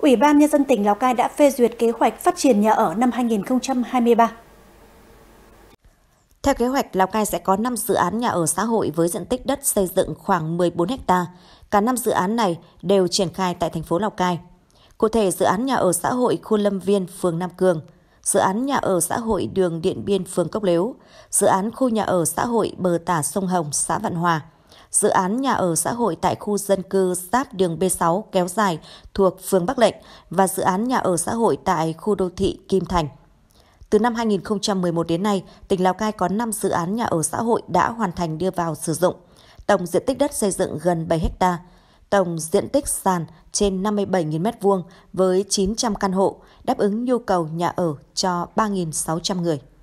Ủy ban Nhân dân tỉnh Lào Cai đã phê duyệt kế hoạch phát triển nhà ở năm 2023. Theo kế hoạch, Lào Cai sẽ có 5 dự án nhà ở xã hội với diện tích đất xây dựng khoảng 14 ha. Cả 5 dự án này đều triển khai tại thành phố Lào Cai. Cụ thể, dự án nhà ở xã hội khu Lâm Viên, phường Nam Cường, dự án nhà ở xã hội đường Điện Biên, phường Cốc Lếu, dự án khu nhà ở xã hội bờ tả sông Hồng, xã Vạn Hòa – dự án nhà ở xã hội tại khu dân cư sát đường B6 kéo dài thuộc phường Bắc Lệnh và dự án nhà ở xã hội tại khu đô thị Kim Thành. Từ năm 2011 đến nay, tỉnh Lào Cai có 5 dự án nhà ở xã hội đã hoàn thành đưa vào sử dụng. Tổng diện tích đất xây dựng gần 7 hectare tổng diện tích sàn trên 57.000 m2 với 900 căn hộ, đáp ứng nhu cầu nhà ở cho 3.600 người.